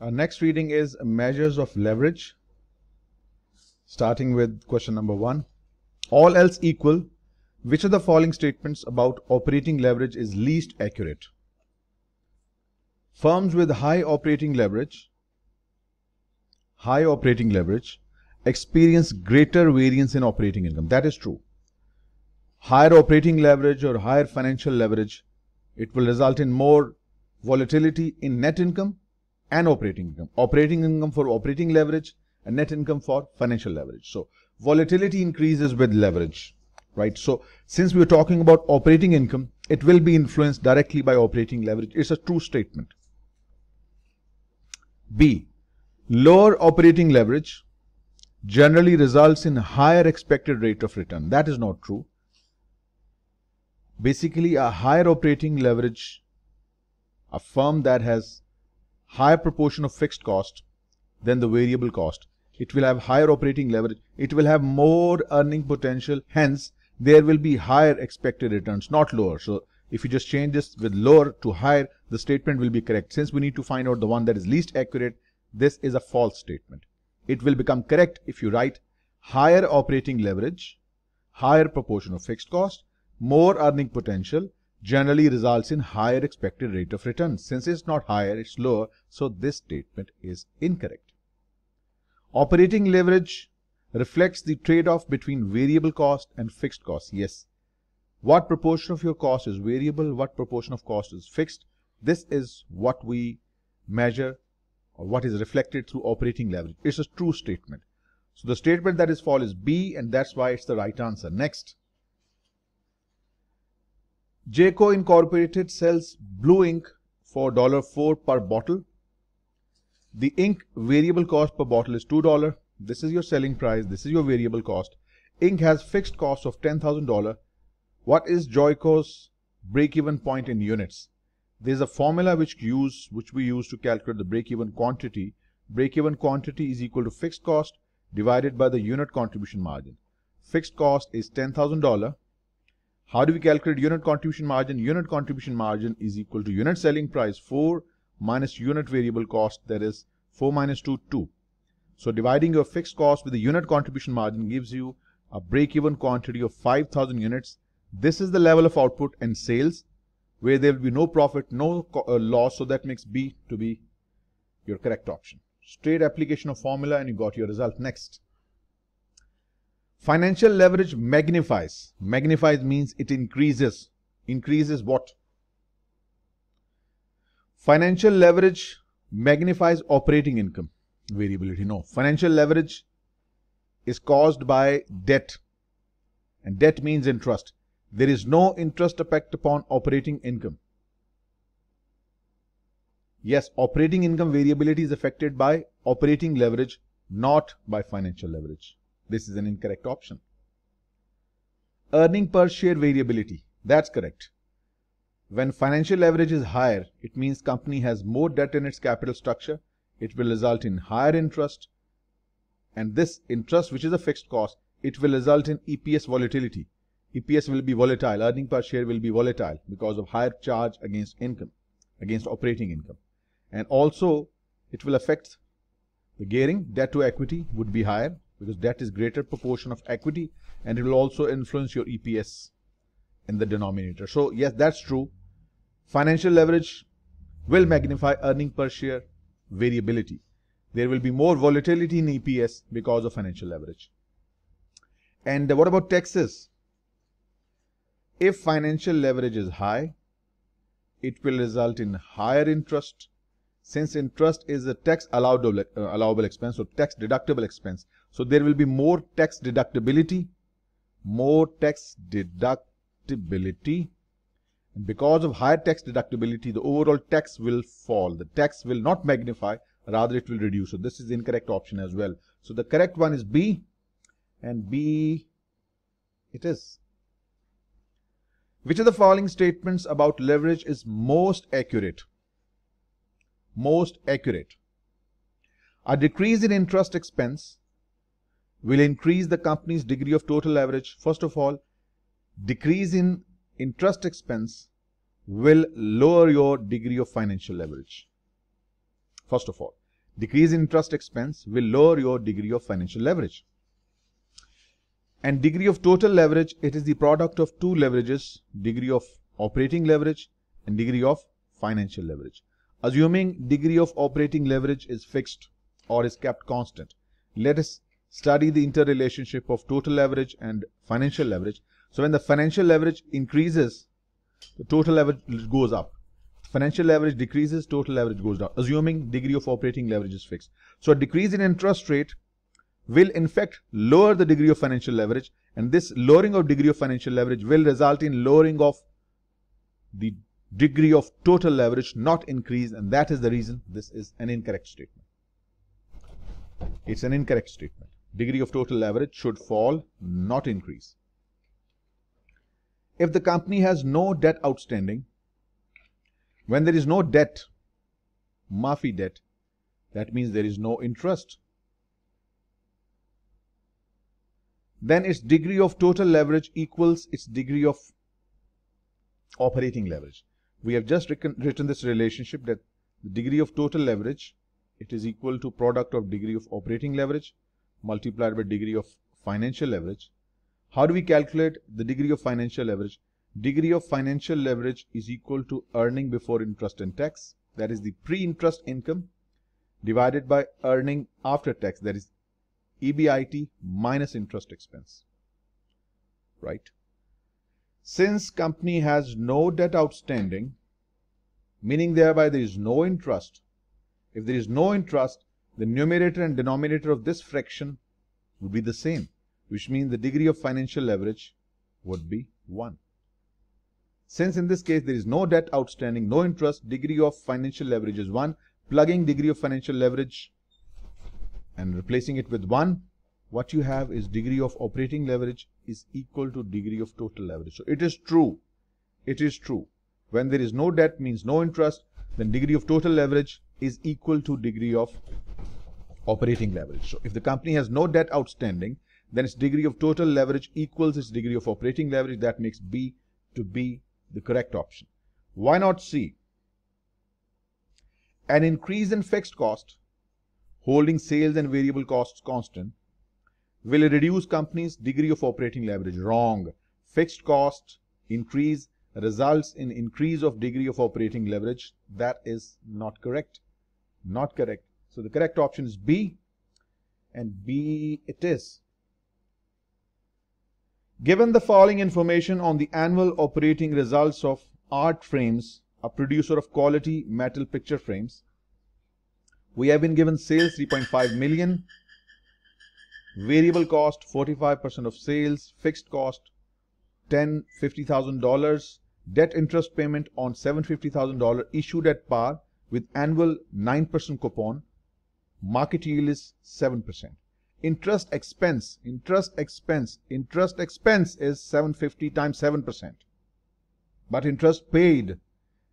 Our next reading is measures of leverage, starting with question number one. All else equal, which of the following statements about operating leverage is least accurate? Firms with high operating leverage, high operating leverage, experience greater variance in operating income. That is true. Higher operating leverage or higher financial leverage, it will result in more volatility in net income and operating income. Operating income for operating leverage and net income for financial leverage. So volatility increases with leverage, right? So since we're talking about operating income, it will be influenced directly by operating leverage. It's a true statement. B, lower operating leverage generally results in higher expected rate of return. That is not true. Basically, a higher operating leverage, a firm that has higher proportion of fixed cost than the variable cost. It will have higher operating leverage. It will have more earning potential. Hence, there will be higher expected returns, not lower. So if you just change this with lower to higher, the statement will be correct. Since we need to find out the one that is least accurate, this is a false statement. It will become correct if you write higher operating leverage, higher proportion of fixed cost, more earning potential, generally results in higher expected rate of return. Since it's not higher, it's lower, so this statement is incorrect. Operating leverage reflects the trade-off between variable cost and fixed cost. Yes, what proportion of your cost is variable, what proportion of cost is fixed. This is what we measure or what is reflected through operating leverage. It's a true statement. So the statement that is false is B and that's why it's the right answer. Next. Jayco Incorporated sells blue ink for $4 per bottle. The ink variable cost per bottle is $2. This is your selling price. This is your variable cost. Ink has fixed cost of $10,000. What is Joyco's break-even point in units? There's a formula which use which we use to calculate the break-even quantity. Break-even quantity is equal to fixed cost divided by the unit contribution margin. Fixed cost is $10,000 how do we calculate unit contribution margin? Unit contribution margin is equal to unit selling price 4 minus unit variable cost that is 4 minus 2, 2. So dividing your fixed cost with the unit contribution margin gives you a break-even quantity of 5,000 units. This is the level of output and sales where there will be no profit, no uh, loss. So that makes B to be your correct option. Straight application of formula and you got your result. Next. Financial leverage magnifies. Magnifies means it increases. Increases what? Financial leverage magnifies operating income variability. No. Financial leverage is caused by debt. And debt means interest. There is no interest effect upon operating income. Yes, operating income variability is affected by operating leverage, not by financial leverage. This is an incorrect option. Earning per share variability. That's correct. When financial leverage is higher, it means company has more debt in its capital structure. It will result in higher interest. And this interest, which is a fixed cost, it will result in EPS volatility. EPS will be volatile. Earning per share will be volatile because of higher charge against income, against operating income. And also, it will affect the gearing. Debt to equity would be higher because debt is greater proportion of equity and it will also influence your EPS in the denominator. So yes, that's true. Financial leverage will magnify earning per share variability. There will be more volatility in EPS because of financial leverage. And what about taxes? If financial leverage is high, it will result in higher interest since interest is a tax allowable, uh, allowable expense or tax deductible expense so there will be more tax deductibility, more tax deductibility. And because of higher tax deductibility, the overall tax will fall. The tax will not magnify, rather it will reduce. So this is the incorrect option as well. So the correct one is B and B it is. Which of the following statements about leverage is most accurate? Most accurate. A decrease in interest expense will increase the company's degree of total leverage. First of all, decrease in interest expense will lower your degree of financial leverage. First of all, decrease in interest expense will lower your degree of financial leverage. And degree of total leverage, it is the product of two leverages, degree of operating leverage and degree of financial leverage. Assuming degree of operating leverage is fixed or is kept constant, let us study the interrelationship of total leverage and financial leverage. So when the financial leverage increases, the total leverage goes up. Financial leverage decreases, total leverage goes down, assuming degree of operating leverage is fixed. So a decrease in interest rate will in fact lower the degree of financial leverage and this lowering of degree of financial leverage will result in lowering of the degree of total leverage not increase and that is the reason this is an incorrect statement. It's an incorrect statement degree of total leverage should fall, not increase. If the company has no debt outstanding, when there is no debt, Mafi debt, that means there is no interest. Then its degree of total leverage equals its degree of operating leverage. We have just written this relationship that the degree of total leverage, it is equal to product of degree of operating leverage multiplied by degree of financial leverage. How do we calculate the degree of financial leverage? Degree of financial leverage is equal to earning before interest and tax, that is the pre-interest income, divided by earning after tax, that is EBIT minus interest expense, right? Since company has no debt outstanding, meaning thereby there is no interest, if there is no interest, the numerator and denominator of this fraction would be the same, which means the degree of financial leverage would be 1. Since in this case there is no debt outstanding, no interest, degree of financial leverage is 1. Plugging degree of financial leverage and replacing it with 1, what you have is degree of operating leverage is equal to degree of total leverage. So it is true. It is true. When there is no debt means no interest, then degree of total leverage is equal to degree of operating leverage. So if the company has no debt outstanding, then its degree of total leverage equals its degree of operating leverage. That makes B to be the correct option. Why not C? An increase in fixed cost, holding sales and variable costs constant, will reduce company's degree of operating leverage. Wrong. Fixed cost increase results in increase of degree of operating leverage. That is not correct. Not correct. So the correct option is B and B it is. Given the following information on the annual operating results of Art Frames, a producer of quality metal picture frames, we have been given sales 3.5 million, variable cost 45% of sales, fixed cost 10 dollars debt interest payment on $750,000 issued at par with annual 9% coupon. Market yield is 7%. Interest expense, interest expense, interest expense is 750 times 7%. But interest paid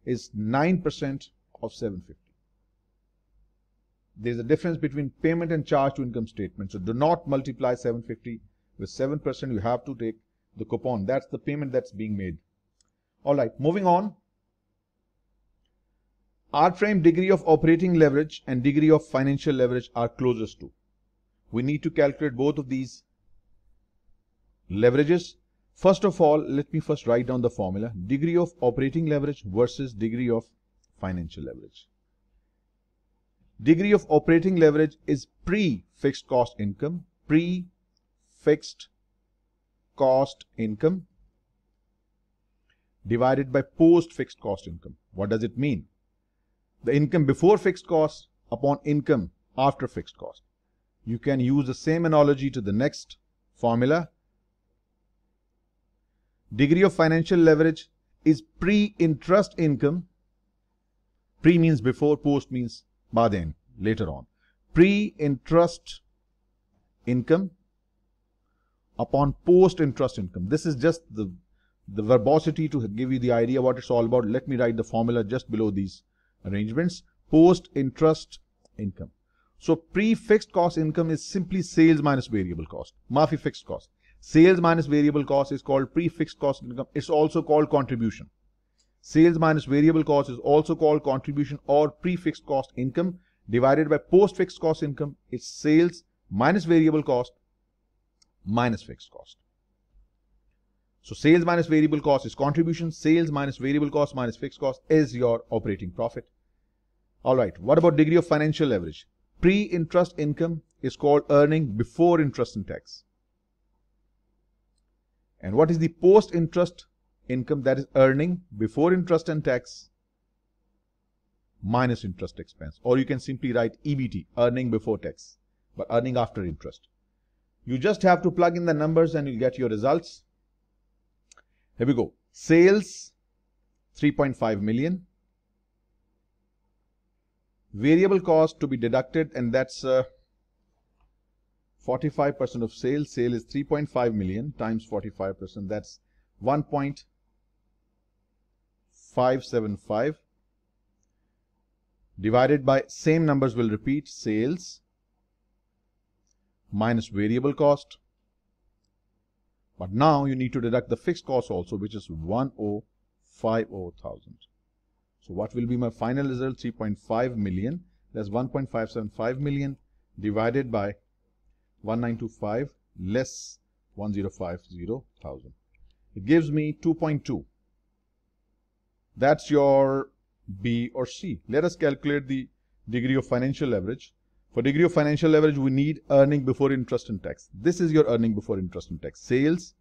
is 9% of 750. There is a difference between payment and charge to income statement. So do not multiply 750 with 7%. You have to take the coupon. That's the payment that's being made. All right, moving on. R prime degree of operating leverage and degree of financial leverage are closest to. We need to calculate both of these leverages. First of all, let me first write down the formula. Degree of operating leverage versus degree of financial leverage. Degree of operating leverage is pre-fixed cost income, pre-fixed cost income divided by post-fixed cost income. What does it mean? the income before fixed cost upon income after fixed cost. You can use the same analogy to the next formula. Degree of financial leverage is pre-interest income. Pre means before, post means by then, later on. Pre-interest income upon post-interest income. This is just the, the verbosity to give you the idea what it's all about. Let me write the formula just below these arrangements, post interest income. So pre-fixed cost income is simply sales minus variable cost. Murphy fixed cost. Sales minus variable cost is called pre-fixed cost income. It's also called contribution. Sales minus variable cost is also called contribution or pre-fixed cost income divided by post-fixed cost income. It's sales minus variable cost minus fixed cost. So sales minus variable cost is contribution. Sales minus variable cost minus fixed cost is your operating profit. All right. What about degree of financial leverage? Pre-interest income is called earning before interest and tax. And what is the post-interest income? That is earning before interest and tax minus interest expense. Or you can simply write EBT, earning before tax, but earning after interest. You just have to plug in the numbers and you'll get your results. Here we go. Sales 3.5 million. Variable cost to be deducted and that's 45% uh, of sales. Sale is 3.5 million times 45%. That's 1.575 divided by same numbers will repeat sales minus variable cost but now you need to deduct the fixed cost also, which is 1050000. So what will be my final result? 3.5 million. That's 1.575 million divided by 1925 less 1050000. It gives me 2.2. That's your B or C. Let us calculate the degree of financial leverage. For degree of financial leverage, we need earning before interest and tax. This is your earning before interest and tax. Sales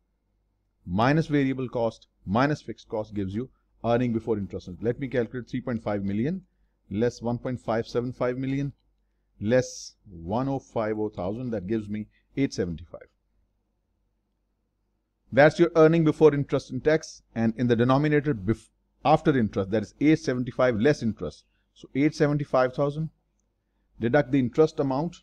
minus variable cost minus fixed cost gives you earning before interest. Let me calculate 3.5 million less 1.575 million less 105,000 that gives me 875. That's your earning before interest and tax and in the denominator after interest that is 875 less interest. So 875,000 Deduct the interest amount.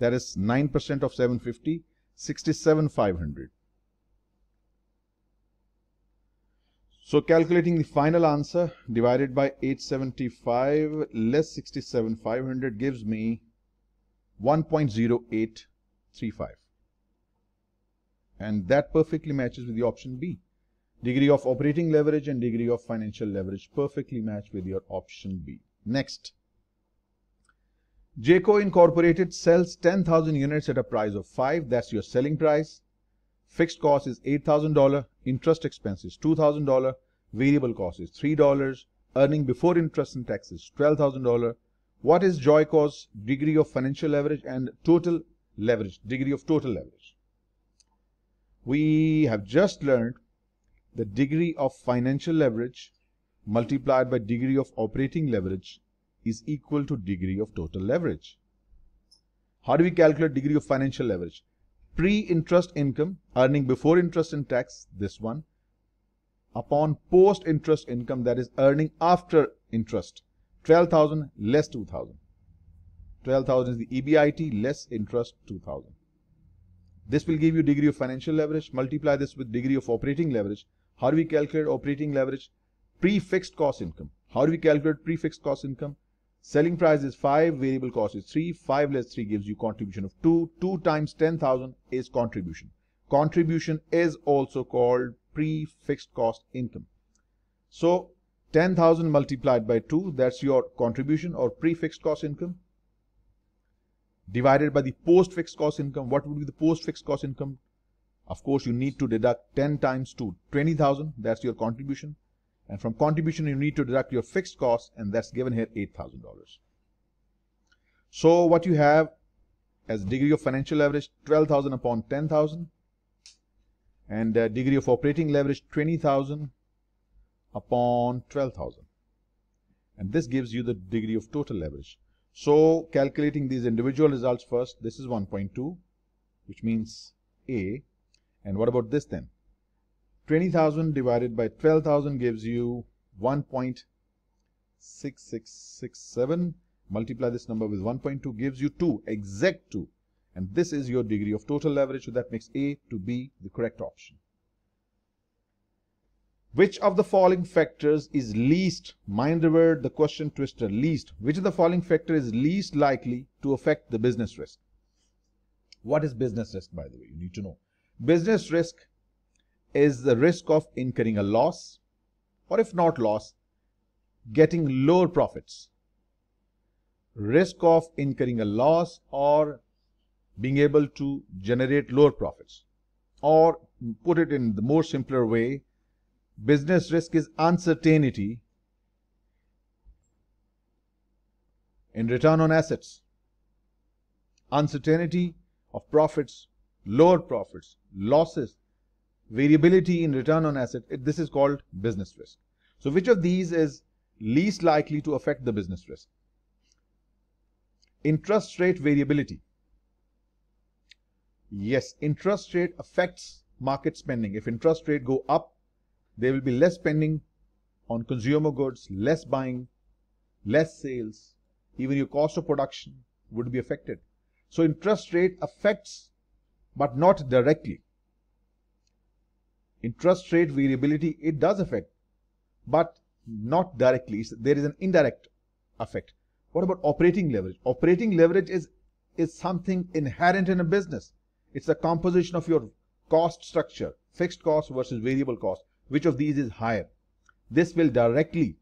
That is 9% of 750, 67,500. So calculating the final answer divided by 875 less 67,500 gives me 1.0835. And that perfectly matches with the option B. Degree of operating leverage and degree of financial leverage perfectly match with your option B. Next. Jayco Incorporated sells 10,000 units at a price of 5. That's your selling price. Fixed cost is $8,000. Interest expense is $2,000. Variable cost is $3. Earning before interest and taxes $12,000. What is Joyco's degree of financial leverage and total leverage, degree of total leverage? We have just learned the degree of financial leverage multiplied by degree of operating leverage is equal to degree of total leverage. How do we calculate degree of financial leverage? Pre-interest income, earning before interest and tax, this one, upon post-interest income, that is earning after interest, 12,000 less 2,000. 12,000 is the EBIT less interest 2,000. This will give you degree of financial leverage. Multiply this with degree of operating leverage. How do we calculate operating leverage? Prefixed cost income. How do we calculate prefixed cost income? Selling price is 5, variable cost is 3, 5 less 3 gives you contribution of 2, 2 times 10,000 is contribution. Contribution is also called prefixed cost income. So 10,000 multiplied by 2, that's your contribution or prefixed cost income divided by the post-fixed cost income. What would be the post-fixed cost income? Of course, you need to deduct 10 times 2, 20,000, that's your contribution. And from contribution, you need to deduct your fixed costs, and that's given here $8,000. So what you have as degree of financial leverage, 12,000 upon 10,000. And uh, degree of operating leverage, 20,000 upon 12,000. And this gives you the degree of total leverage. So calculating these individual results first, this is 1.2, which means A. And what about this then? 20,000 divided by 12,000 gives you 1.6667. Multiply this number with 1.2 gives you 2, exact 2. And this is your degree of total leverage, so that makes A to B the correct option. Which of the following factors is least, mind the word, the question twister, least. Which of the following factor is least likely to affect the business risk? What is business risk, by the way? You need to know. Business risk is the risk of incurring a loss or if not loss, getting lower profits. Risk of incurring a loss or being able to generate lower profits. Or put it in the more simpler way, business risk is uncertainty in return on assets. Uncertainty of profits, lower profits, losses, variability in return on asset, it, this is called business risk. So which of these is least likely to affect the business risk? Interest rate variability. Yes, interest rate affects market spending. If interest rate go up, there will be less spending on consumer goods, less buying, less sales, even your cost of production would be affected. So interest rate affects, but not directly interest rate variability, it does affect, but not directly. There is an indirect effect. What about operating leverage? Operating leverage is, is something inherent in a business. It's the composition of your cost structure, fixed cost versus variable cost. Which of these is higher? This will directly,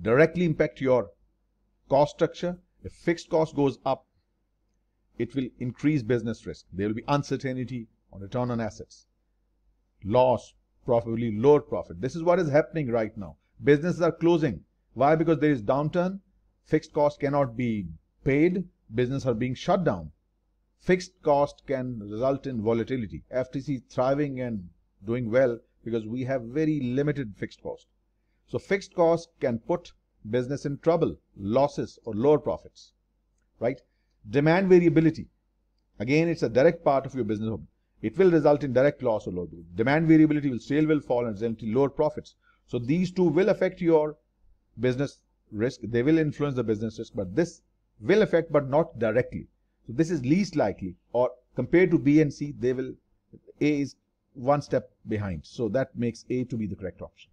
directly impact your cost structure. If fixed cost goes up, it will increase business risk. There will be uncertainty on return on assets loss, probably lower profit. This is what is happening right now. Businesses are closing. Why? Because there is downturn. Fixed cost cannot be paid. Business are being shut down. Fixed cost can result in volatility. FTC thriving and doing well because we have very limited fixed cost. So fixed cost can put business in trouble, losses or lower profits, right? Demand variability. Again, it's a direct part of your business. It will result in direct loss or load. Demand variability will sale will fall and result in lower profits. So these two will affect your business risk. They will influence the business risk, but this will affect but not directly. So this is least likely or compared to B and C, they will A is one step behind. So that makes A to be the correct option.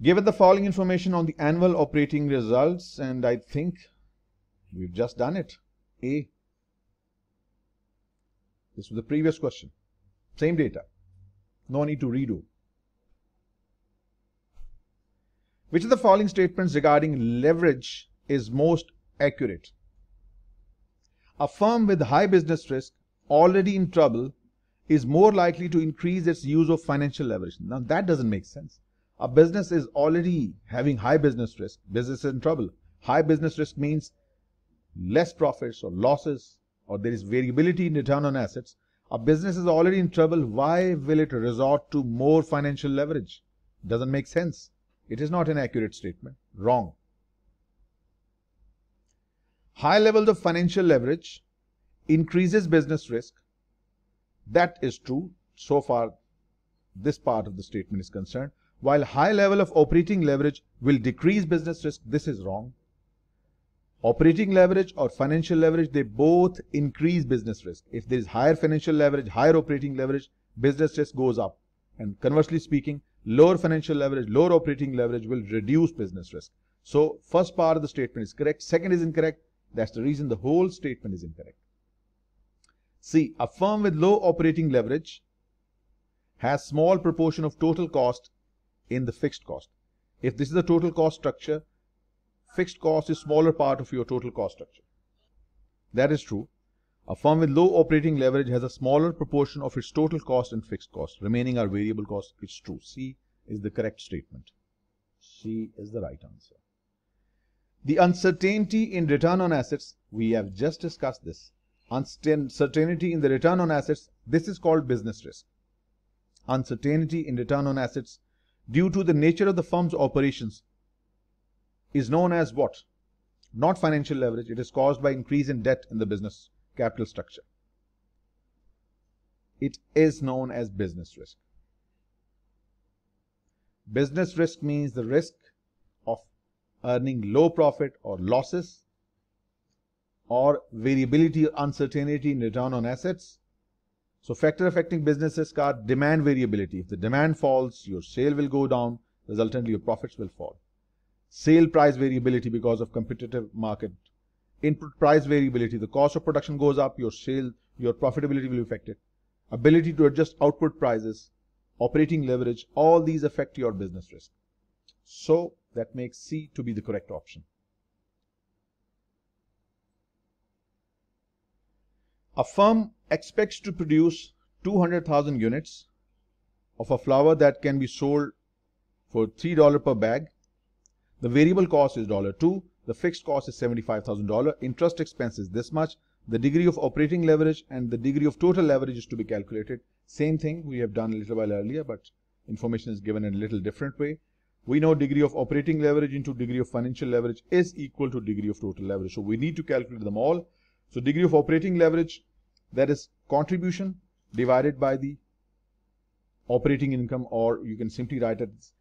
Given the following information on the annual operating results, and I think we've just done it. A. This was the previous question. Same data. No need to redo. Which of the following statements regarding leverage is most accurate? A firm with high business risk, already in trouble, is more likely to increase its use of financial leverage. Now that doesn't make sense. A business is already having high business risk. Business is in trouble. High business risk means less profits or losses or there is variability in return on assets, a business is already in trouble, why will it resort to more financial leverage? Doesn't make sense. It is not an accurate statement. Wrong. High levels of financial leverage increases business risk. That is true so far this part of the statement is concerned. While high level of operating leverage will decrease business risk, this is wrong. Operating leverage or financial leverage, they both increase business risk. If there is higher financial leverage, higher operating leverage, business risk goes up. And conversely speaking, lower financial leverage, lower operating leverage will reduce business risk. So first part of the statement is correct. Second is incorrect. That's the reason the whole statement is incorrect. a firm with low operating leverage has small proportion of total cost in the fixed cost. If this is the total cost structure, fixed cost is smaller part of your total cost structure. That is true. A firm with low operating leverage has a smaller proportion of its total cost and fixed cost. Remaining are variable costs. It's true. C is the correct statement. C is the right answer. The uncertainty in return on assets, we have just discussed this. Uncertainty in the return on assets, this is called business risk. Uncertainty in return on assets due to the nature of the firm's operations is known as what? Not financial leverage. It is caused by increase in debt in the business capital structure. It is known as business risk. Business risk means the risk of earning low profit or losses or variability or uncertainty in return on assets. So factor affecting businesses are demand variability. If the demand falls, your sale will go down, resultantly your profits will fall sale price variability because of competitive market, input price variability, the cost of production goes up, your sale, your profitability will be affected, ability to adjust output prices, operating leverage, all these affect your business risk. So that makes C to be the correct option. A firm expects to produce 200,000 units of a flour that can be sold for $3 per bag the variable cost is $2, the fixed cost is $75,000, interest expense is this much, the degree of operating leverage and the degree of total leverage is to be calculated. Same thing we have done a little while earlier, but information is given in a little different way. We know degree of operating leverage into degree of financial leverage is equal to degree of total leverage. So we need to calculate them all. So degree of operating leverage, that is contribution divided by the operating income, or you can simply write it as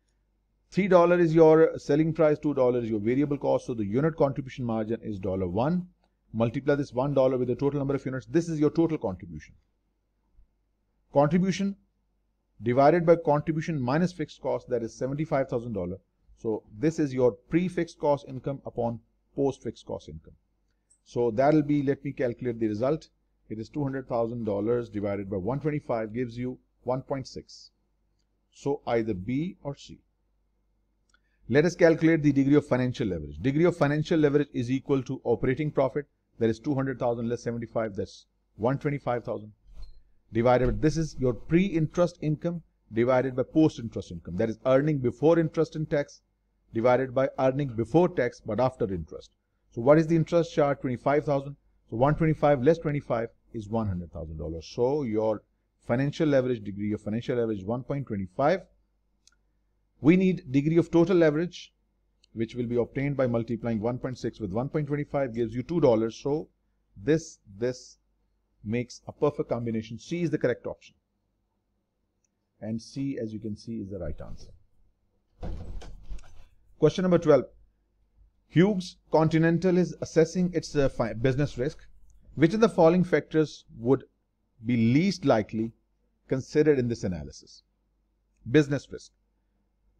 $3 is your selling price, $2 is your variable cost. So the unit contribution margin is $1. Multiply this $1 with the total number of units. This is your total contribution. Contribution divided by contribution minus fixed cost that is $75,000. So this is your pre-fixed cost income upon post-fixed cost income. So that'll be, let me calculate the result. It is $200,000 divided by 125 gives you 1.6. So either B or C. Let us calculate the degree of financial leverage. Degree of financial leverage is equal to operating profit. That is 200,000 less 75. That's 125,000 divided by this is your pre-interest income divided by post-interest income. That is earning before interest and tax divided by earning before tax but after interest. So what is the interest charge? 25,000. So 125 less 25 is $100,000. So your financial leverage degree of financial leverage 1.25 we need degree of total leverage, which will be obtained by multiplying 1.6 with 1.25 gives you $2. So this, this makes a perfect combination. C is the correct option. And C, as you can see, is the right answer. Question number 12. Hughes Continental is assessing its uh, business risk. Which of the following factors would be least likely considered in this analysis? Business risk.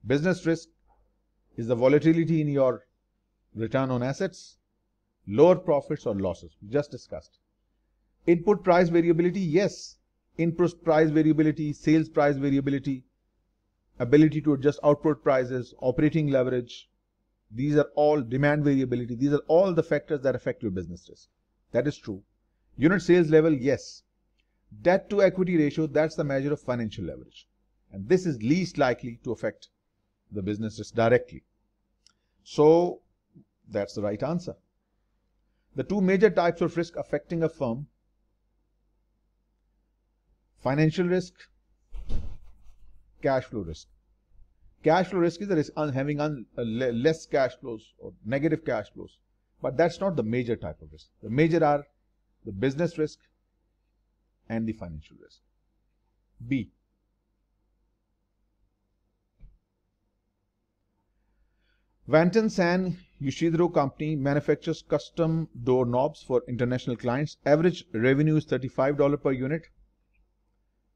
Business risk is the volatility in your return on assets, lower profits or losses, we just discussed. Input price variability, yes. Input price variability, sales price variability, ability to adjust output prices, operating leverage. These are all demand variability. These are all the factors that affect your business risk. That is true. Unit sales level, yes. Debt to equity ratio, that's the measure of financial leverage. And this is least likely to affect the businesses directly. So that's the right answer. The two major types of risk affecting a firm financial risk, cash flow risk. Cash flow risk is the risk having un, uh, le less cash flows or negative cash flows, but that's not the major type of risk. The major are the business risk and the financial risk. B. Vanton San Yoshidro Company manufactures custom door knobs for international clients. Average revenue is $35 per unit.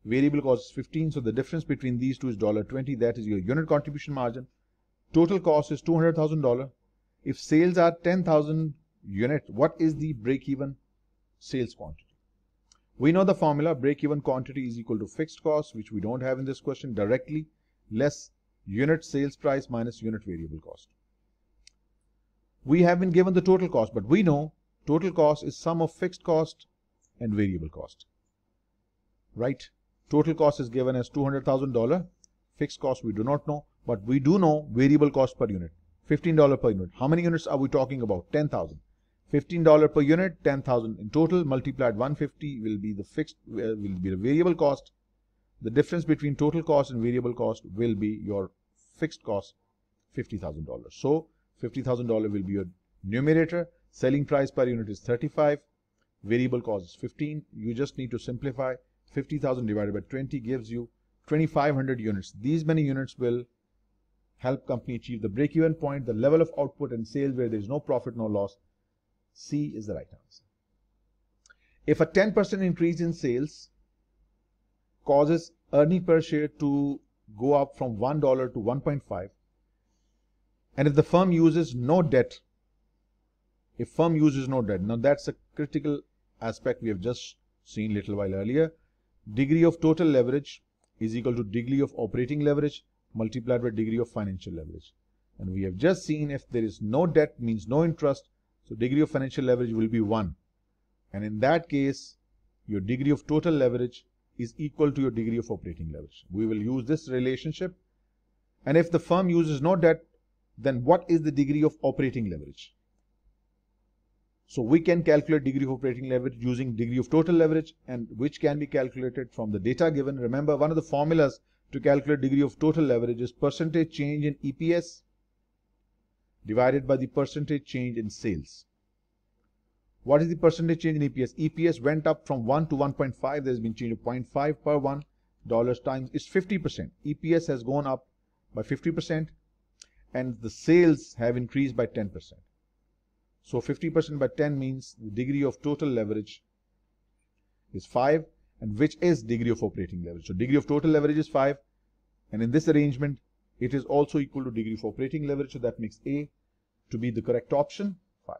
Variable cost is 15, so the difference between these two is $20. That is your unit contribution margin. Total cost is $200,000. If sales are 10,000 units, what is the break-even sales quantity? We know the formula break-even quantity is equal to fixed cost, which we don't have in this question, directly less unit sales price minus unit variable cost we have been given the total cost, but we know total cost is sum of fixed cost and variable cost, right? Total cost is given as $200,000. Fixed cost we do not know, but we do know variable cost per unit, $15 per unit. How many units are we talking about? 10,000. $15 per unit, 10,000 in total, multiplied 150 will be the fixed, uh, will be the variable cost. The difference between total cost and variable cost will be your fixed cost, $50,000. So $50,000 will be your numerator. Selling price per unit is 35. Variable cost is 15. You just need to simplify. 50,000 divided by 20 gives you 2,500 units. These many units will help company achieve the break-even point, the level of output and sales where there is no profit, no loss. C is the right answer. If a 10% increase in sales causes earning per share to go up from $1 to 1.5, and if the firm uses no debt, if firm uses no debt, now that's a critical aspect we have just seen little while earlier. Degree of total leverage is equal to degree of operating leverage multiplied by degree of financial leverage. And we have just seen if there is no debt means no interest, so degree of financial leverage will be 1. And in that case, your degree of total leverage is equal to your degree of operating leverage. We will use this relationship. And if the firm uses no debt, then what is the degree of operating leverage? So we can calculate degree of operating leverage using degree of total leverage and which can be calculated from the data given. Remember one of the formulas to calculate degree of total leverage is percentage change in EPS divided by the percentage change in sales. What is the percentage change in EPS? EPS went up from 1 to 1.5. There's been change of 0.5 per $1 dollars times. It's 50%. EPS has gone up by 50% and the sales have increased by 10%. So 50% by 10 means the degree of total leverage is 5 and which is degree of operating leverage. So degree of total leverage is 5 and in this arrangement it is also equal to degree of operating leverage so that makes A to be the correct option 5.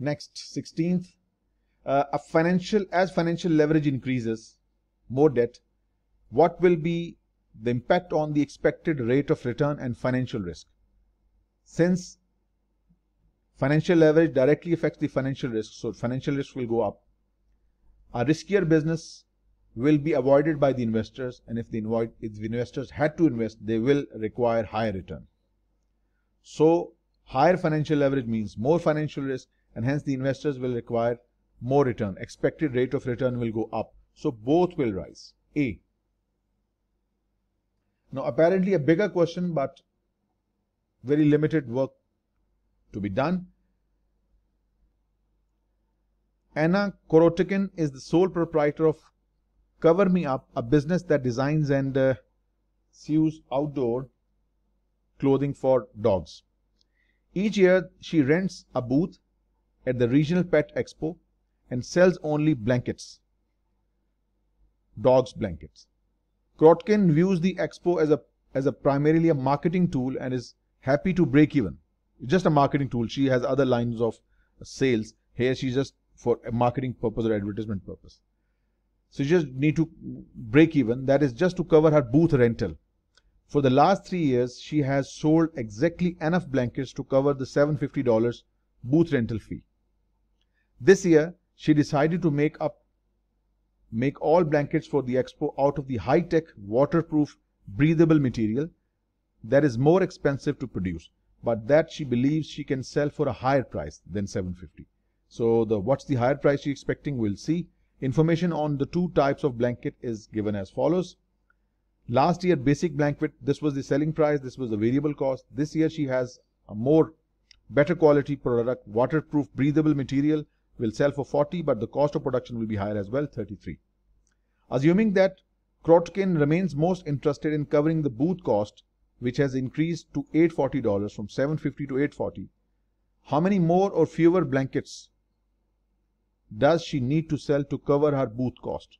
Next 16th uh, a financial as financial leverage increases more debt what will be the impact on the expected rate of return and financial risk. Since financial leverage directly affects the financial risk, so financial risk will go up. A riskier business will be avoided by the investors and if the, if the investors had to invest, they will require higher return. So higher financial leverage means more financial risk and hence the investors will require more return. Expected rate of return will go up. So both will rise. A. Now, apparently a bigger question, but very limited work to be done. Anna Korotkin is the sole proprietor of Cover Me Up, a business that designs and uh, sews outdoor clothing for dogs. Each year, she rents a booth at the Regional Pet Expo and sells only blankets, dogs' blankets. Krotkin views the expo as a as a primarily a marketing tool and is happy to break even. Just a marketing tool. She has other lines of sales. Here she's just for a marketing purpose or advertisement purpose. So she just need to break even. That is just to cover her booth rental. For the last three years, she has sold exactly enough blankets to cover the $750 booth rental fee. This year, she decided to make up make all blankets for the expo out of the high-tech, waterproof, breathable material that is more expensive to produce, but that she believes she can sell for a higher price than 750. So the what's the higher price she's expecting, we'll see. Information on the two types of blanket is given as follows. Last year, basic blanket, this was the selling price, this was the variable cost. This year, she has a more better quality product, waterproof, breathable material will sell for 40 but the cost of production will be higher as well, 33. Assuming that Krotkin remains most interested in covering the booth cost which has increased to $840 from 750 to 840 how many more or fewer blankets does she need to sell to cover her booth cost?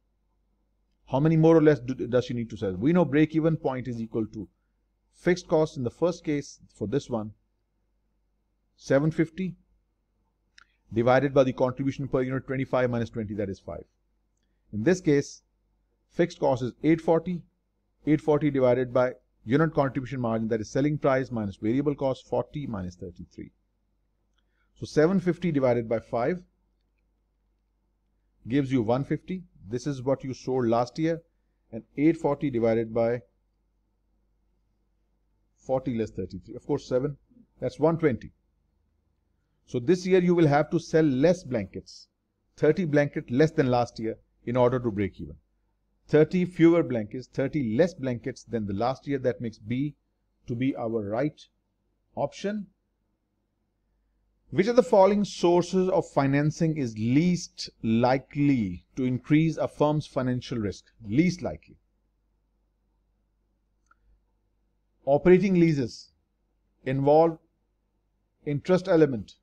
How many more or less do, does she need to sell? We know break-even point is equal to fixed cost in the first case for this one, 750 divided by the contribution per unit 25 minus 20 that is 5. In this case fixed cost is 840 840 divided by unit contribution margin that is selling price minus variable cost 40 minus 33. So 750 divided by 5 gives you 150. This is what you sold last year and 840 divided by 40 less 33. Of course 7 that's 120. So this year you will have to sell less blankets, 30 blanket less than last year in order to break even. 30 fewer blankets, 30 less blankets than the last year. That makes B to be our right option. Which of the following sources of financing is least likely to increase a firm's financial risk? Least likely. Operating leases involve interest element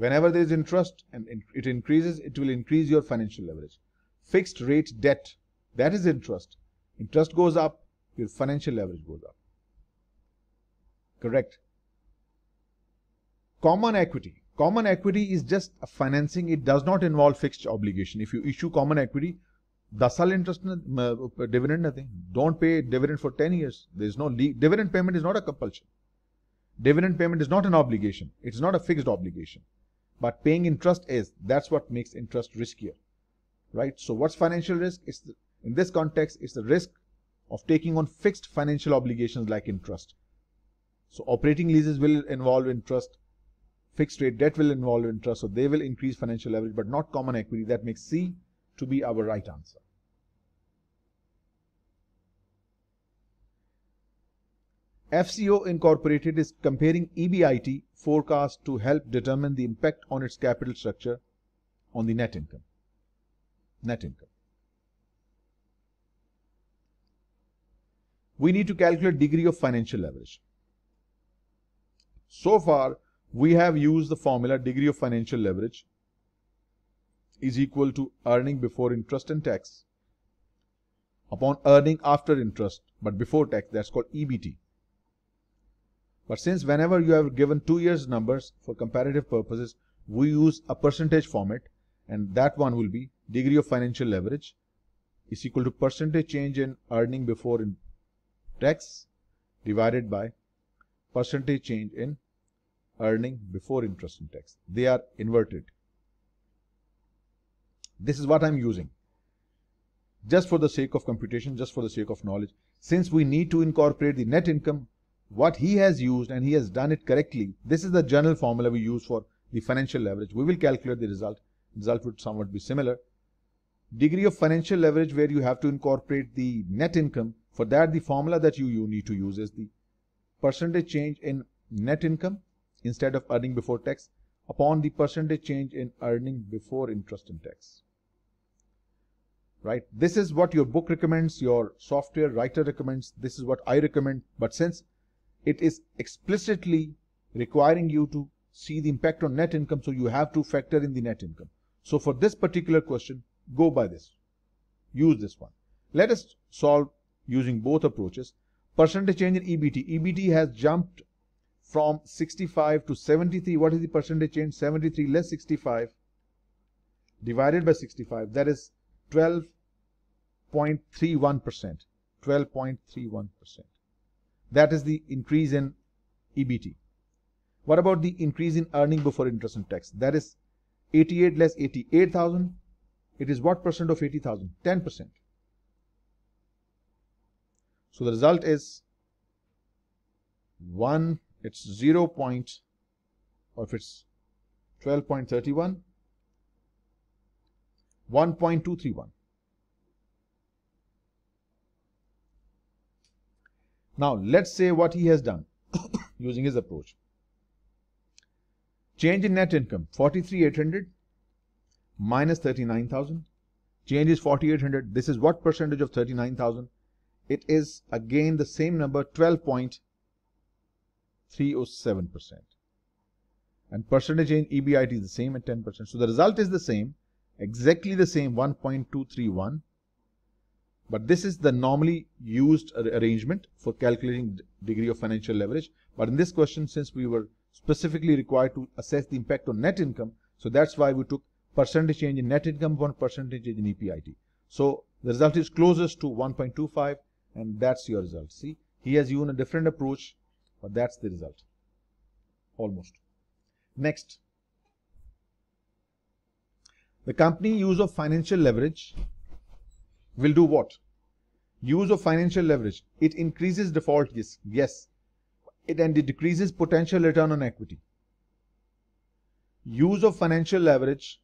Whenever there is interest and it increases, it will increase your financial leverage. Fixed rate debt, that is interest. Interest goes up, your financial leverage goes up. Correct. Common equity. Common equity is just a financing. It does not involve fixed obligation. If you issue common equity, 10 साल interest uh, dividend nothing. Don't pay dividend for 10 years. There is no dividend payment is not a compulsion. Dividend payment is not an obligation. It's not a fixed obligation but paying interest is. That's what makes interest riskier, right? So what's financial risk? is in this context, it's the risk of taking on fixed financial obligations like interest. So operating leases will involve interest, fixed rate debt will involve interest, so they will increase financial leverage, but not common equity. That makes C to be our right answer. FCO Incorporated is comparing EBIT forecast to help determine the impact on its capital structure on the net income. Net income. We need to calculate degree of financial leverage. So far, we have used the formula degree of financial leverage is equal to earning before interest and tax upon earning after interest but before tax that's called EBT but since whenever you have given two years numbers for comparative purposes, we use a percentage format and that one will be degree of financial leverage is equal to percentage change in earning before in tax divided by percentage change in earning before interest and tax. They are inverted. This is what I'm using. Just for the sake of computation, just for the sake of knowledge. Since we need to incorporate the net income, what he has used and he has done it correctly. This is the general formula we use for the financial leverage. We will calculate the result. Result would somewhat be similar. Degree of financial leverage where you have to incorporate the net income. For that, the formula that you, you need to use is the percentage change in net income instead of earning before tax upon the percentage change in earning before interest and tax. Right? This is what your book recommends, your software writer recommends. This is what I recommend. But since it is explicitly requiring you to see the impact on net income. So you have to factor in the net income. So for this particular question, go by this. Use this one. Let us solve using both approaches. Percentage change in EBT. EBT has jumped from 65 to 73. What is the percentage change? 73 less 65 divided by 65. That is 12.31%. 12.31%. That is the increase in EBT. What about the increase in earning before interest and tax? That is 88 less 88,000. It is what percent of 80,000? 10%. So the result is 1, it's 0 point, or if it's 12.31, 1.231. Now let's say what he has done using his approach. Change in net income 43800 minus 39000. Change is 4800. This is what percentage of 39000? It is again the same number 12.307%. And percentage in EBIT is the same at 10%. So the result is the same, exactly the same 1.231 but this is the normally used arrangement for calculating degree of financial leverage. But in this question, since we were specifically required to assess the impact on net income, so that's why we took percentage change in net income one percentage change in EPIT. So the result is closest to 1.25 and that's your result. See, he has used a different approach, but that's the result. Almost. Next. The company use of financial leverage will do what? Use of financial leverage. It increases default risk. Yes. It and it decreases potential return on equity. Use of financial leverage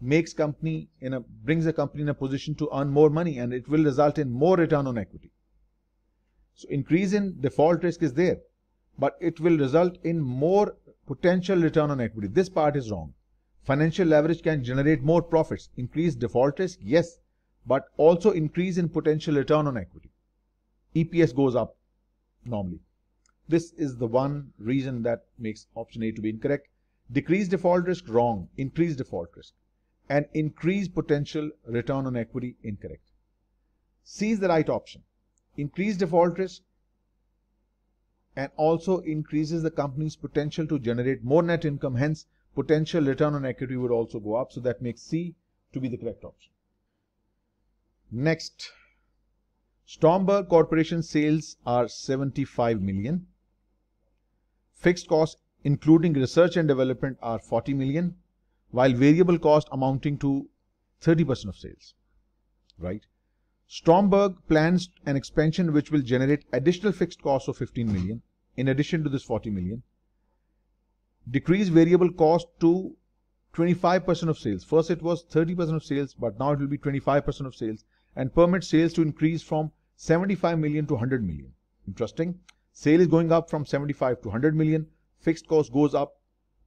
makes company in a brings a company in a position to earn more money and it will result in more return on equity. So increase in default risk is there, but it will result in more potential return on equity. This part is wrong. Financial leverage can generate more profits. Increase default risk, yes, but also increase in potential return on equity. EPS goes up normally. This is the one reason that makes option A to be incorrect. Decrease default risk, wrong. Increase default risk. And increase potential return on equity, incorrect. C is the right option. Increase default risk and also increases the company's potential to generate more net income. Hence, potential return on equity would also go up. So that makes C to be the correct option. Next, Stromberg Corporation sales are 75 million. Fixed costs including research and development are 40 million while variable cost amounting to 30% of sales. Right? Stromberg plans an expansion which will generate additional fixed costs of 15 million in addition to this 40 million. Decrease variable cost to 25% of sales. First it was 30% of sales, but now it will be 25% of sales and permit sales to increase from 75 million to 100 million. Interesting. Sale is going up from 75 to 100 million. Fixed cost goes up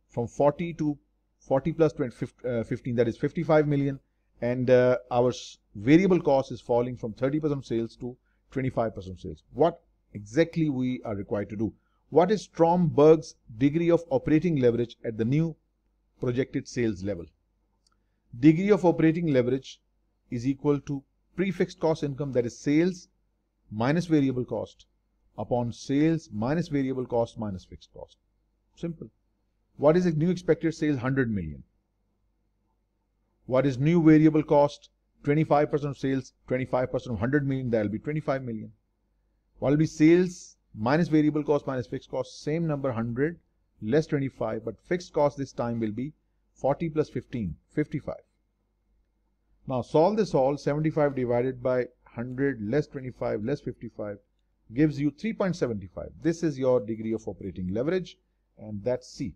from 40 to 40 plus 20, uh, 15, that is 55 million. And uh, our variable cost is falling from 30% sales to 25% sales. What exactly we are required to do? What is Stromberg's degree of operating leverage at the new projected sales level? Degree of operating leverage is equal to prefixed cost income that is sales minus variable cost upon sales minus variable cost minus fixed cost. Simple. What is the new expected sales? 100 million. What is new variable cost? 25% of sales, 25% of 100 million, that will be 25 million. What will be sales minus variable cost minus fixed cost? Same number 100 less 25, but fixed cost this time will be 40 plus 15, 55. Now solve this all 75 divided by 100 less 25 less 55 gives you 3.75. This is your degree of operating leverage and that's C.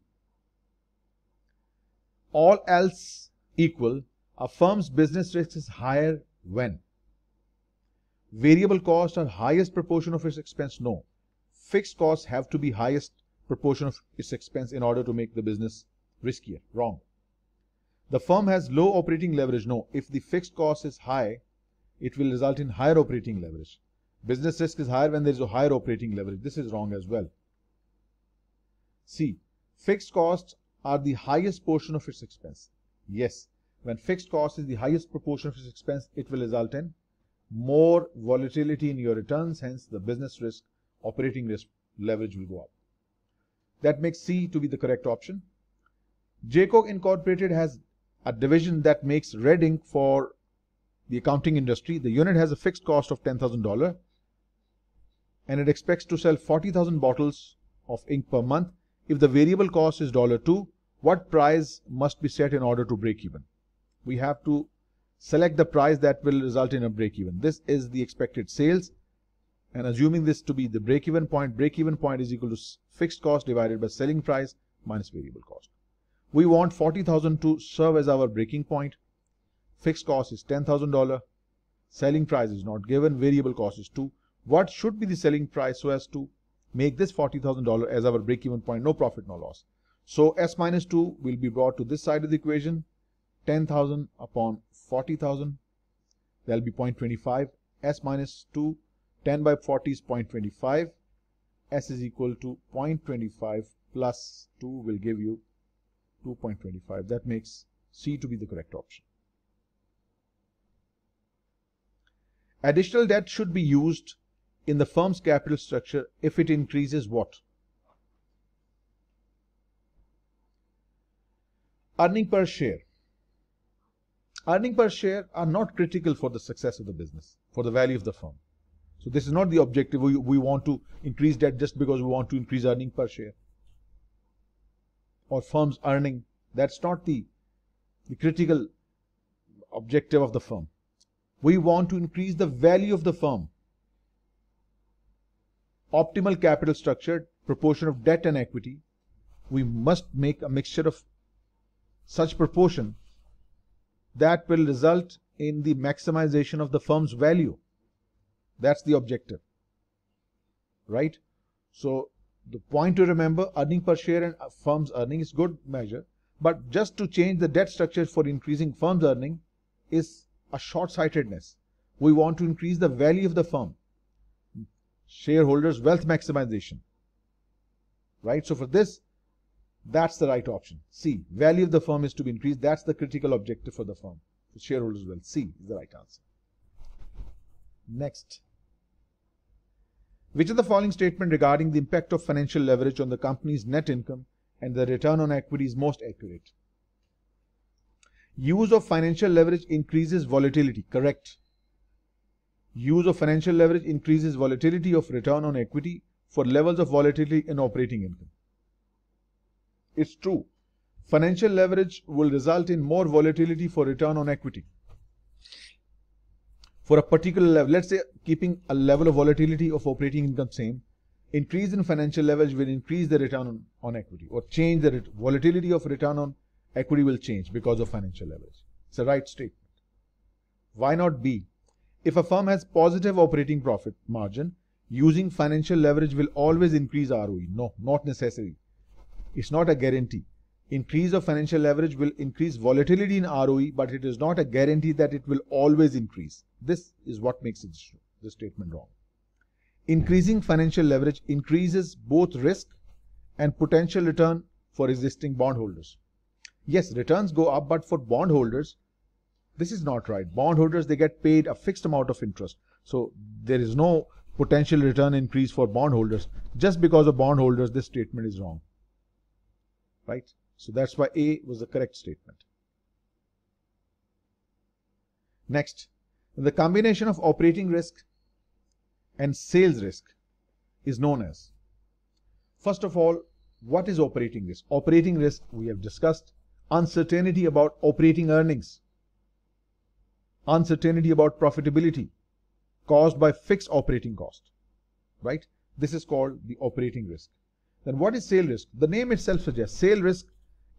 All else equal, a firm's business risk is higher when? Variable costs are highest proportion of its expense? No. Fixed costs have to be highest proportion of its expense in order to make the business riskier. Wrong. The firm has low operating leverage. No, if the fixed cost is high, it will result in higher operating leverage. Business risk is higher when there is a higher operating leverage. This is wrong as well. C. Fixed costs are the highest portion of its expense. Yes, when fixed cost is the highest proportion of its expense, it will result in more volatility in your returns, hence the business risk, operating risk leverage will go up. That makes C to be the correct option. Jacob Incorporated has a division that makes red ink for the accounting industry. The unit has a fixed cost of $10,000 and it expects to sell 40,000 bottles of ink per month. If the variable cost is $2, what price must be set in order to break even? We have to select the price that will result in a break even. This is the expected sales and assuming this to be the break even point, break even point is equal to fixed cost divided by selling price minus variable cost. We want 40,000 to serve as our breaking point. Fixed cost is $10,000. Selling price is not given. Variable cost is 2. What should be the selling price so as to make this $40,000 as our break-even point? No profit, no loss. So S minus 2 will be brought to this side of the equation. 10,000 upon 40,000. That'll be 0.25. S minus 2, 10 by 40 is 0.25. S is equal to 0.25 plus 2 will give you 2.25. That makes C to be the correct option. Additional debt should be used in the firm's capital structure if it increases what? Earning per share. Earning per share are not critical for the success of the business, for the value of the firm. So this is not the objective. We, we want to increase debt just because we want to increase earning per share or firm's earning. That's not the, the critical objective of the firm. We want to increase the value of the firm. Optimal capital structure, proportion of debt and equity. We must make a mixture of such proportion that will result in the maximization of the firm's value. That's the objective. Right? So the point to remember, earning per share and firm's earning is good measure, but just to change the debt structure for increasing firm's earning is a short-sightedness. We want to increase the value of the firm. Shareholders' wealth maximization. Right? So for this, that's the right option. C. Value of the firm is to be increased. That's the critical objective for the firm. shareholders' wealth. C is the right answer. Next. Which of the following statement regarding the impact of financial leverage on the company's net income and the return on equity is most accurate? Use of financial leverage increases volatility, correct. Use of financial leverage increases volatility of return on equity for levels of volatility in operating income. It's true. Financial leverage will result in more volatility for return on equity for a particular level, let's say keeping a level of volatility of operating income same, increase in financial leverage will increase the return on, on equity or change the volatility of return on equity will change because of financial leverage. It's a right statement. Why not B? If a firm has positive operating profit margin, using financial leverage will always increase ROE. No, not necessary. It's not a guarantee. Increase of financial leverage will increase volatility in ROE, but it is not a guarantee that it will always increase. This is what makes this, the statement wrong. Increasing financial leverage increases both risk and potential return for existing bondholders. Yes, returns go up, but for bondholders, this is not right. Bondholders, they get paid a fixed amount of interest. So there is no potential return increase for bondholders. Just because of bondholders, this statement is wrong. Right? So that's why A was the correct statement. Next, the combination of operating risk and sales risk is known as. First of all, what is operating risk? Operating risk, we have discussed, uncertainty about operating earnings, uncertainty about profitability caused by fixed operating cost, right? This is called the operating risk. Then what is sale risk? The name itself suggests sale risk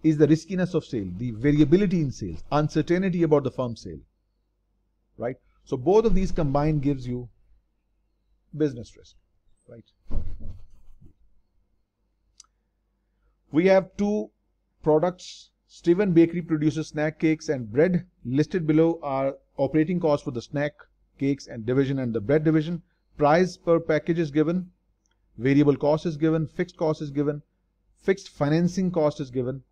is the riskiness of sale, the variability in sales, uncertainty about the firm sale, right? So both of these combined gives you business risk, right? We have two products. Steven Bakery produces snack cakes and bread. Listed below are operating costs for the snack cakes and division and the bread division. Price per package is given. Variable cost is given. Fixed cost is given. Fixed financing cost is given.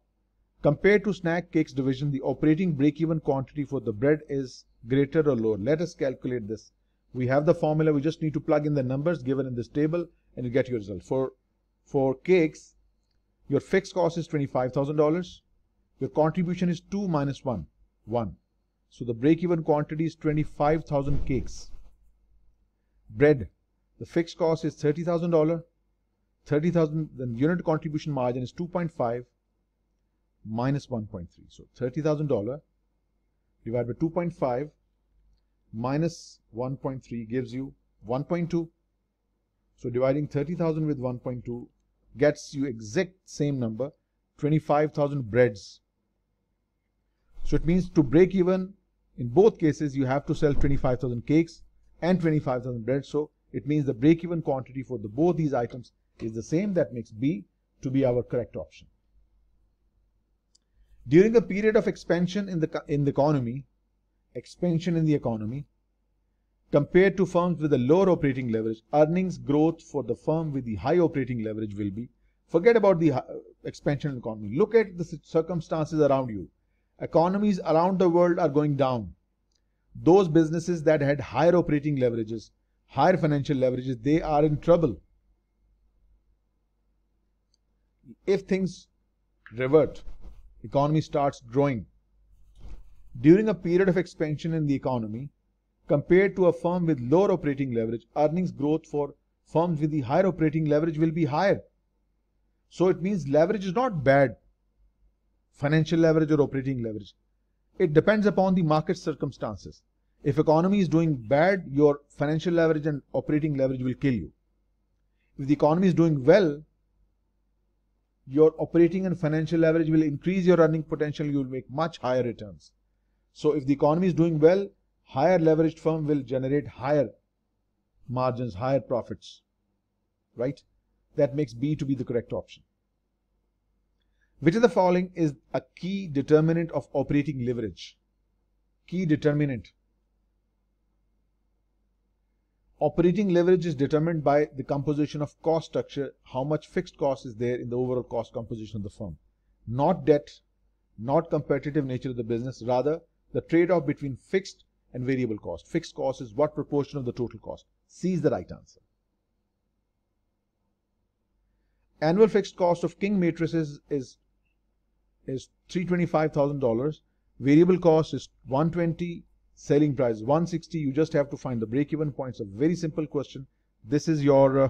Compared to snack cakes division, the operating break-even quantity for the bread is greater or lower. Let us calculate this. We have the formula. We just need to plug in the numbers given in this table and you get your result. For, for cakes, your fixed cost is $25,000. Your contribution is 2 minus 1, 1. So the break-even quantity is 25,000 cakes. Bread, the fixed cost is $30,000. 30,000, the unit contribution margin is 2.5 minus 1.3. So $30,000 divided by 2.5 minus 1.3 gives you 1.2. So dividing 30,000 with 1.2 gets you exact same number, 25,000 breads. So it means to break even, in both cases, you have to sell 25,000 cakes and 25,000 breads. So it means the break even quantity for the, both these items is the same. That makes B to be our correct option. During a period of expansion in the, in the economy, expansion in the economy, compared to firms with a lower operating leverage, earnings growth for the firm with the high operating leverage will be, forget about the expansion economy, look at the circumstances around you. Economies around the world are going down. Those businesses that had higher operating leverages, higher financial leverages, they are in trouble. If things revert economy starts growing. During a period of expansion in the economy, compared to a firm with lower operating leverage, earnings growth for firms with the higher operating leverage will be higher. So it means leverage is not bad, financial leverage or operating leverage. It depends upon the market circumstances. If economy is doing bad, your financial leverage and operating leverage will kill you. If the economy is doing well, your operating and financial leverage will increase your earning potential. You will make much higher returns. So if the economy is doing well, higher leveraged firm will generate higher margins, higher profits, right? That makes B to be the correct option. Which of the following is a key determinant of operating leverage? Key determinant. Operating leverage is determined by the composition of cost structure, how much fixed cost is there in the overall cost composition of the firm. Not debt, not competitive nature of the business, rather the trade-off between fixed and variable cost. Fixed cost is what proportion of the total cost. C is the right answer. Annual fixed cost of King matrices is, is $325,000. Variable cost is 120, selling price 160 you just have to find the break even point it's a very simple question this is your uh,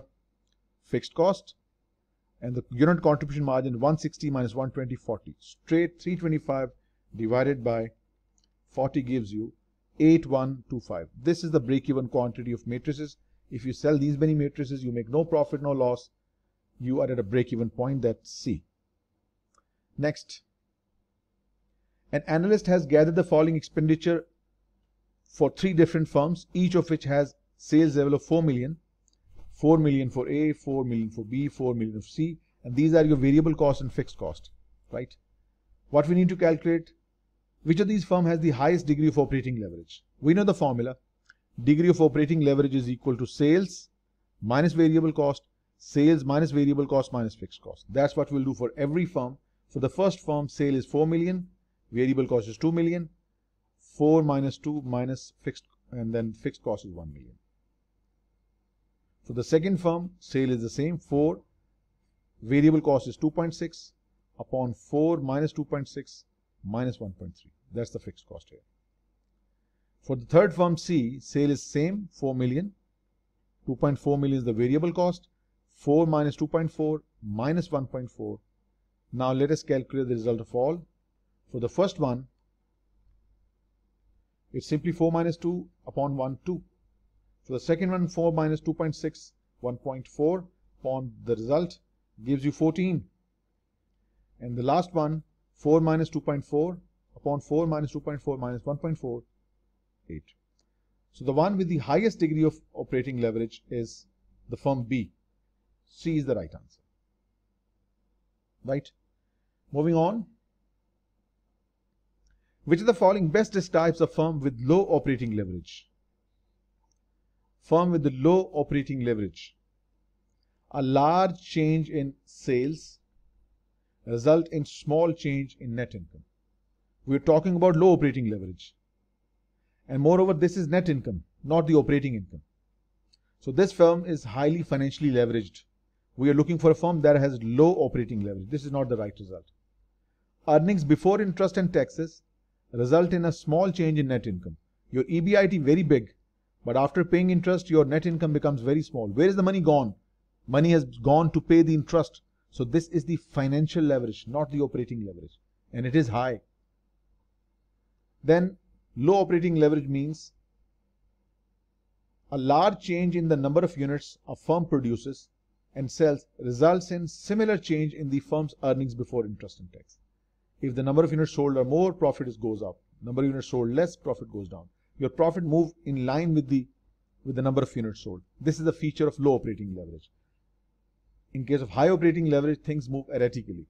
fixed cost and the unit contribution margin 160 minus 120 40 straight 325 divided by 40 gives you 8125 this is the break even quantity of matrices if you sell these many matrices you make no profit no loss you are at a break even point that's C next an analyst has gathered the following expenditure for three different firms, each of which has sales level of 4 million, 4 million for A, 4 million for B, 4 million for C, and these are your variable cost and fixed cost, right? What we need to calculate, which of these firms has the highest degree of operating leverage? We know the formula. Degree of operating leverage is equal to sales minus variable cost, sales minus variable cost minus fixed cost. That's what we'll do for every firm. For the first firm, sale is 4 million, variable cost is 2 million, 4 minus 2 minus fixed and then fixed cost is 1 million. For the second firm, sale is the same 4, variable cost is 2.6 upon 4 minus 2.6 minus 1.3. That's the fixed cost here. For the third firm C, sale is same 4 million. 2.4 million is the variable cost. 4 minus 2.4 minus 1.4. Now let us calculate the result of all. For the first one, it's simply 4 minus 2 upon 1, 2. So the second one, 4 minus 2.6, 1.4 upon the result gives you 14. And the last one, 4 minus 2.4 upon 4 minus 2.4 minus 1.4, 8. So the one with the highest degree of operating leverage is the firm B. C is the right answer. Right? Moving on. Which of the following best describes a firm with low operating leverage? Firm with the low operating leverage. A large change in sales result in small change in net income. We're talking about low operating leverage. And moreover, this is net income, not the operating income. So this firm is highly financially leveraged. We are looking for a firm that has low operating leverage. This is not the right result. Earnings before interest and taxes result in a small change in net income. Your EBIT very big, but after paying interest, your net income becomes very small. Where is the money gone? Money has gone to pay the interest. So this is the financial leverage, not the operating leverage. And it is high. Then low operating leverage means a large change in the number of units a firm produces and sells results in similar change in the firm's earnings before interest and tax. If the number of units sold are more, profit goes up. Number of units sold less, profit goes down. Your profit move in line with the with the number of units sold. This is a feature of low operating leverage. In case of high operating leverage, things move erratically.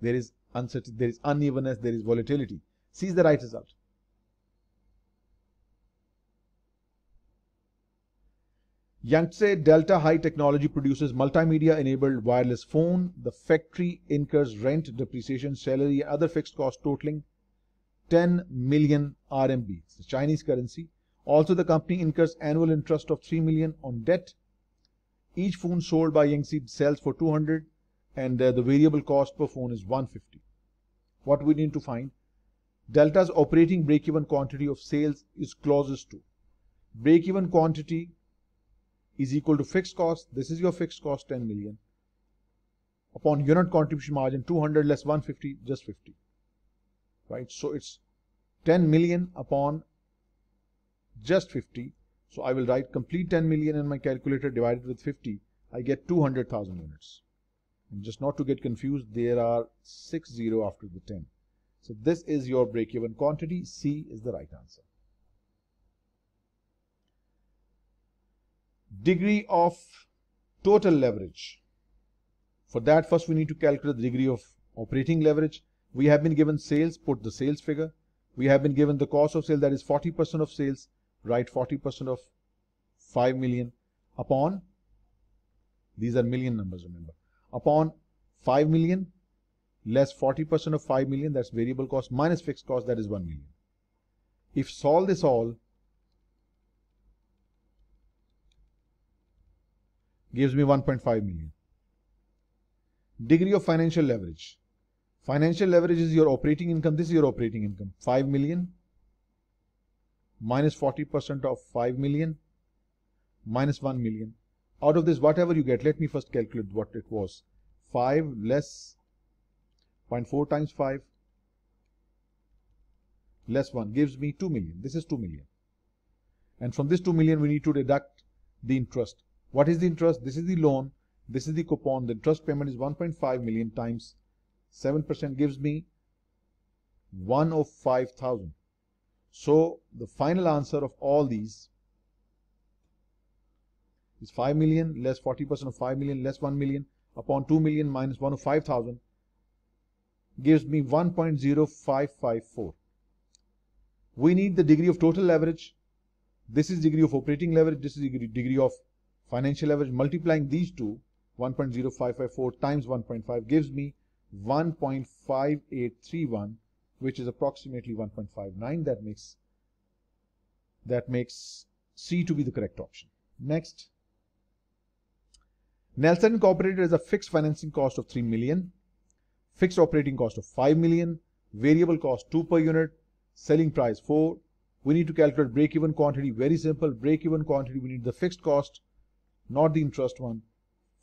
There is uncertainty, there is unevenness, there is volatility. Seize the right result. Yangtze Delta High Technology produces multimedia-enabled wireless phone. The factory incurs rent, depreciation, salary, other fixed costs totaling 10 million RMB, the Chinese currency. Also, the company incurs annual interest of 3 million on debt. Each phone sold by Yangtze sells for 200 and uh, the variable cost per phone is 150. What we need to find, Delta's operating break-even quantity of sales is closest to. Break-even quantity is equal to fixed cost. This is your fixed cost 10 million upon unit contribution margin 200 less 150 just 50 right so it's 10 million upon just 50 so I will write complete 10 million in my calculator divided with 50 I get 200,000 units and just not to get confused there are 6 0 after the 10 so this is your break-even quantity C is the right answer degree of total leverage. For that first we need to calculate the degree of operating leverage. We have been given sales, put the sales figure. We have been given the cost of sale that is 40% of sales, write 40% of 5 million upon, these are million numbers remember, upon 5 million less 40% of 5 million that's variable cost minus fixed cost that is 1 million. If solve this all gives me 1.5 million. Degree of financial leverage. Financial leverage is your operating income. This is your operating income. 5 million minus 40% of 5 million minus 1 million. Out of this, whatever you get, let me first calculate what it was. 5 less 0.4 times 5 less 1 gives me 2 million. This is 2 million. And from this 2 million, we need to deduct the interest. What is the interest? This is the loan. This is the coupon. The interest payment is 1.5 million times 7% gives me 105,000. So the final answer of all these is 5 million less 40% of 5 million less 1 million upon 2 million minus 105,000 gives me 1.0554. We need the degree of total leverage. This is degree of operating leverage. This is degree of Financial average multiplying these two, 1.0554 times 1.5 gives me 1.5831, which is approximately 1.59. That makes that makes C to be the correct option. Next. Nelson Incorporated has a fixed financing cost of 3 million, fixed operating cost of 5 million, variable cost 2 per unit, selling price 4. We need to calculate break-even quantity. Very simple. Break-even quantity, we need the fixed cost not the interest one.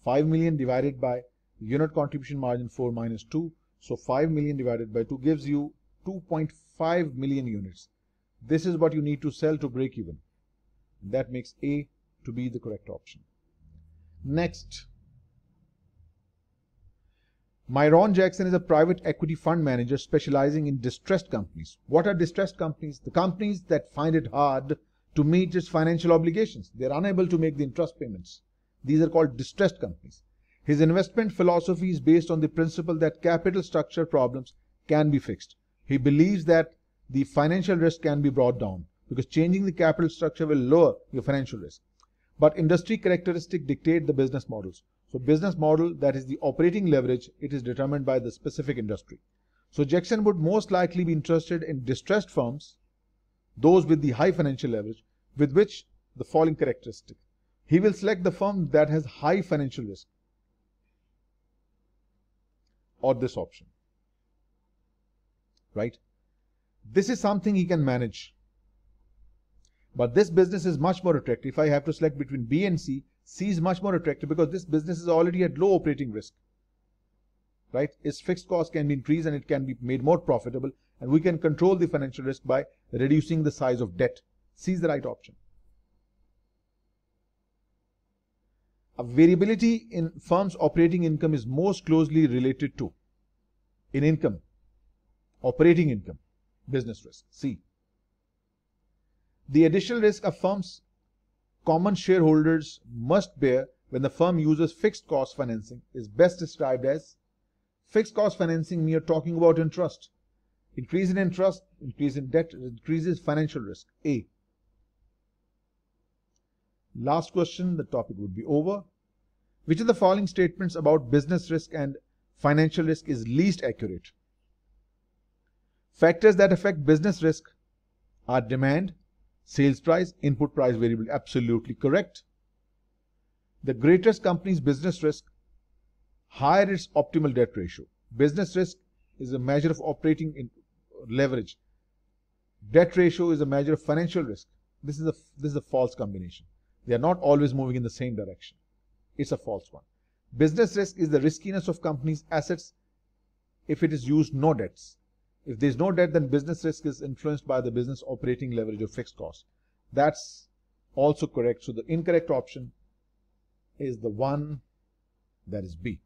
5 million divided by unit contribution margin 4 minus 2. So 5 million divided by 2 gives you 2.5 million units. This is what you need to sell to break even. That makes A to be the correct option. Next, Myron Jackson is a private equity fund manager specializing in distressed companies. What are distressed companies? The companies that find it hard to meet its financial obligations. They are unable to make the interest payments. These are called distressed companies. His investment philosophy is based on the principle that capital structure problems can be fixed. He believes that the financial risk can be brought down because changing the capital structure will lower your financial risk. But industry characteristics dictate the business models. So business model that is the operating leverage, it is determined by the specific industry. So Jackson would most likely be interested in distressed firms those with the high financial leverage with which the following characteristic. He will select the firm that has high financial risk or this option, right? This is something he can manage. But this business is much more attractive. If I have to select between B and C, C is much more attractive because this business is already at low operating risk, right? Its fixed cost can be increased and it can be made more profitable and we can control the financial risk by reducing the size of debt. C is the right option. A variability in firms operating income is most closely related to in income, operating income, business risk, C. The additional risk a firm's common shareholders must bear when the firm uses fixed cost financing is best described as fixed cost financing we are talking about interest. trust Increase in interest, increase in debt, increases financial risk. A. Last question, the topic would be over. Which of the following statements about business risk and financial risk is least accurate? Factors that affect business risk are demand, sales price, input price variable. Absolutely correct. The greatest company's business risk, higher its optimal debt ratio. Business risk is a measure of operating in leverage. Debt ratio is a measure of financial risk. This is a this is a false combination. They are not always moving in the same direction. It's a false one. Business risk is the riskiness of companies' assets if it is used no debts. If there is no debt, then business risk is influenced by the business operating leverage of fixed costs. That's also correct. So the incorrect option is the one that is B.